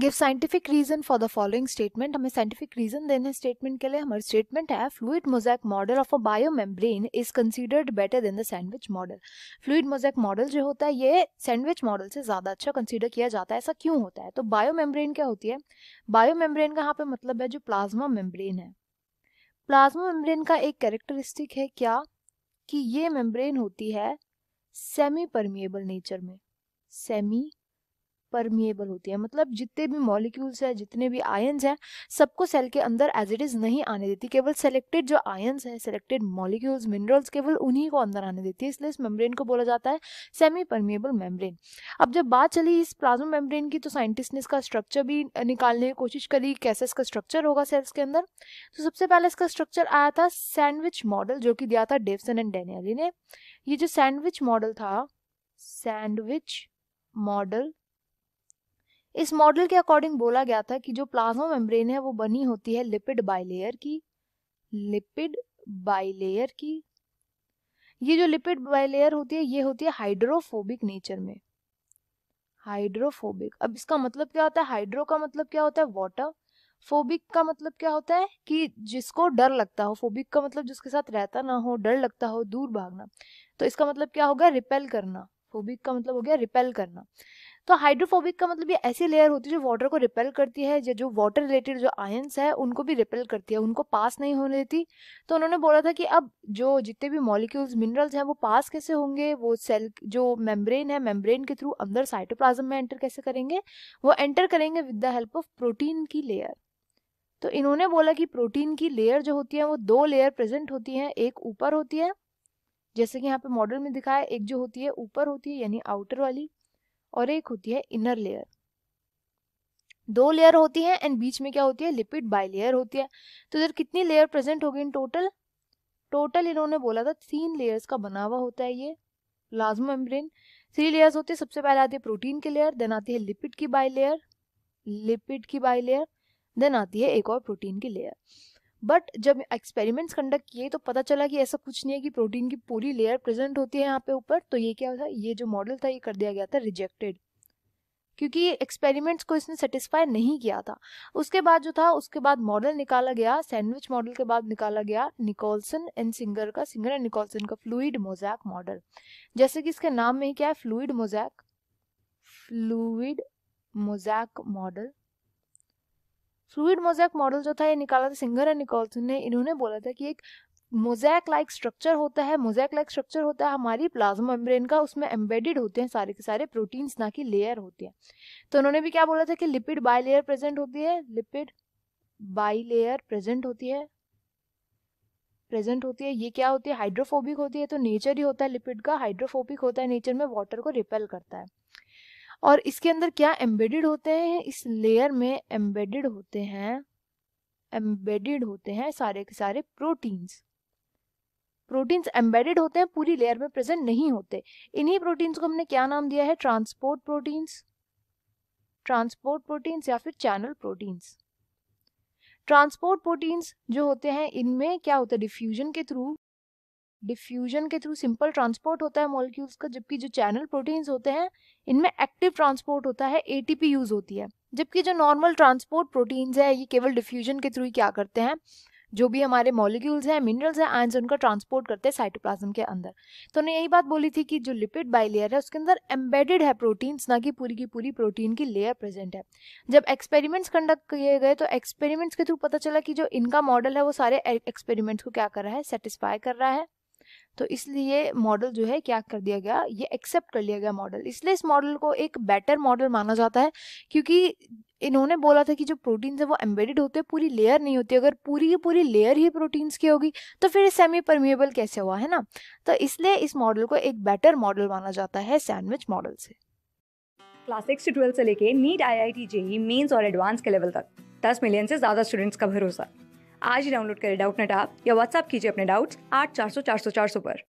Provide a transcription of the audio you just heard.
give scientific reason for the following statement हमें scientific reason देने statement के लिए हमारे स्टेटमेंट है fluid mosaic model of a bio membrane is considered better than the sandwich model fluid mosaic model जो होता है ये सैंडविच मॉडल से ज़्यादा अच्छा कंसिडर किया जाता है ऐसा क्यों होता है तो बायो मेम्ब्रेन क्या होती है बायो मेम्ब्रेन का यहाँ पे मतलब है जो प्लाज्मा मेम्ब्रेन है प्लाज्मा मेम्ब्रेन का एक कैरेक्टरिस्टिक है क्या कि ये मेम्ब्रेन होती है सेमी परमिएबल नेचर में सेमी परमिएबल होती है मतलब जितने भी मॉलिक्यूल्स हैं जितने भी आयन्स हैं सबको सेल के अंदर एज इट इज़ नहीं आने देती केवल सेलेक्टेड जो आयन्स हैं सेलेक्टेड मॉलिक्यूल्स मिनरल्स केवल उन्हीं को अंदर आने देती है इसलिए इस मेम्ब्रेन को बोला जाता है सेमी परमिएबल मेम्ब्रेन अब जब बात चली इस प्लाज्मा मेम्ब्रेन की तो साइंटिस्ट ने इसका स्ट्रक्चर भी निकालने की कोशिश करी कैसे इसका स्ट्रक्चर होगा सेल्स के अंदर तो सबसे पहले इसका स्ट्रक्चर आया था सैंडविच मॉडल जो कि दिया था डेवसन एंड डेनियली ने ये जो सैंडविच मॉडल था सैंडविच मॉडल इस मॉडल के अकॉर्डिंग बोला गया था कि जो प्लाज्मा मेम्ब्रेन है वो बनी होती है लिपिड बाइलेयर की लिपिड बाइलेयर की ये जो लिपिड बाइलेयर होती है ये होती है हाइड्रोफोबिक नेचर में हाइड्रोफोबिक अब इसका मतलब क्या होता है हाइड्रो का मतलब क्या होता है वाटर फोबिक का मतलब क्या होता है कि जिसको डर लगता हो फोबिक का मतलब जिसके साथ रहता ना हो डर लगता हो दूर भागना तो इसका मतलब क्या होगा रिपेल करना फोबिक का मतलब हो गया रिपेल करना तो हाइड्रोफोबिक का मतलब ये ऐसी लेयर होती है जो वाटर को रिपेल करती है या जो वाटर रिलेटेड जो आयंस है उनको भी रिपेल करती है उनको पास नहीं होने देती तो उन्होंने बोला था कि अब जो जितने भी मॉलिक्यूल्स मिनरल्स हैं वो पास कैसे होंगे वो सेल जो मेम्ब्रेन है मेम्ब्रेन के थ्रू अंदर साइटोप्लाज्म में एंटर कैसे करेंगे वो एंटर करेंगे with the help of protein की लेयर तो इन्होंने बोला कि प्रोटीन की लेयर जो होती है वो दो लेयर प्रेजेंट होती है एक ऊपर होती है जैसे कि यहाँ पे मॉडल में दिखाया एक जो होती है ऊपर होती है यानी आउटर वाली और एक होती है इनर लेयर दो लेयर होती है एंड बीच में क्या होती है लिपिड बाई लेयर होती है तो इधर कितनी लेयर प्रेजेंट होगी इन टोटल टोटल इन्होंने बोला था तीन लेयर्स का बना हुआ होता है ये प्लाज्मा मेम्ब्रेन थ्री लेयर्स होती है सबसे पहले आती है प्रोटीन की लेयर देन आती है लिपिड की बाई लेयर लिपिड की बाई लेयर देन आती है एक और प्रोटीन की लेयर बट जब एक्सपेरिमेंट्स कंडक्ट किए तो पता चला कि ऐसा कुछ नहीं है कि प्रोटीन की पूरी लेयर प्रेजेंट होती है यहाँ पे ऊपर तो ये क्या है ये जो मॉडल था ये कर दिया गया था रिजेक्टेड क्योंकि एक्सपेरिमेंट्स को इसने सेटिस्फाई नहीं किया था उसके बाद जो था उसके बाद मॉडल निकाला गया सैंडविच मॉडल के बाद निकाला गया निकोलसन एंड सिंगर का सिंगर एंड निकोलसन का फ्लूड मोजैक मॉडल जैसे कि इसके नाम में क्या है fluid mosaic fluid mosaic model fluid mosaic model जो था ये निकाला था सिंगर एंड निकोलसन ने इन्होंने बोला था कि एक मोजैक लाइक स्ट्रक्चर होता है मोजैक लाइक स्ट्रक्चर होता है हमारी प्लाज्मा मेम्ब्रेन का उसमें एम्बेडेड होते हैं सारे के सारे प्रोटीन्स ना कि लेयर होते हैं तो उन्होंने भी क्या बोला था कि लिपिड बाई लेयर प्रेजेंट होती है लिपिड बाई लेयर प्रेजेंट होती है प्रेजेंट होती है ये क्या होती है हाइड्रोफोबिक होती है तो नेचर ही होता है लिपिड का हाइड्रोफोबिक होता है नेचर में वाटर को रिपेल करता है और इसके अंदर क्या एम्बेडेड होते हैं इस लेयर में एम्बेडेड होते हैं एम्बेडेड होते हैं सारे के सारे प्रोटीन्स प्रोटीन्स एम्बेडेड होते हैं पूरी लेयर में प्रेजेंट नहीं होते इन्हीं प्रोटीन्स को हमने क्या नाम दिया है ट्रांसपोर्ट प्रोटीन्स ट्रांसपोर्ट प्रोटीन्स या फिर चैनल प्रोटीन्स ट्रांसपोर्ट प्रोटीन्स जो होते हैं इनमें क्या होता है डिफ्यूजन के थ्रू डिफ्यूजन के थ्रू सिंपल ट्रांसपोर्ट होता है मॉलिक्यूल्स का जबकि जो चैनल प्रोटीन्स होते हैं इनमें एक्टिव ट्रांसपोर्ट होता है एटीपी यूज होती है जबकि जो नॉर्मल ट्रांसपोर्ट प्रोटीन्स है ये केवल डिफ्यूजन के थ्रू ही क्या करते हैं जो भी हमारे मॉलिक्यूल्स हैं मिनरल्स हैं आयंस उनका ट्रांसपोर्ट करते हैं साइटोप्लाज्म के अंदर तो उन्होंने यही बात बोली थी कि जो लिपिड बाइलेयर है उसके अंदर एम्बेडेड है प्रोटीन्स ना कि पूरी की पूरी प्रोटीन की लेयर प्रेजेंट है जब एक्सपेरिमेंट्स कंडक्ट किए गए तो एक्सपेरिमेंट्स के थ्रू पता चला कि जो इनका मॉडल है वो सारे एक्सपेरिमेंट्स e-, को क्या कर रहा है सेटिस्फाई कर रहा है तो इसलिए मॉडल जो है क्या कर दिया गया ये एक्सेप्ट कर लिया गया मॉडल इसलिए इस मॉडल को एक बेटर मॉडल माना जाता है क्योंकि इन्होंने बोला था कि जो प्रोटीन्स है वो एम्बेडेड होते हैं पूरी लेयर नहीं होती अगर पूरी की पूरी लेयर ही प्रोटीन्स की होगी तो फिर सेमी परमिएबल कैसे हुआ है ना तो इसलिए इस मॉडल को एक बेटर मॉडल माना जाता है सैंडविच मॉडल से क्लास सिक्स से से लेके NEET I I T JEE mains और एडवांस के लेवल तक दस मिलियन से ज़्यादा स्टूडेंट्स का भरोसा आज ही डाउनलोड करें डाउट ऐप या व्हाट्सअप कीजिए अपने डाउट्स आठ चार सौ चार सौ चार सौ पर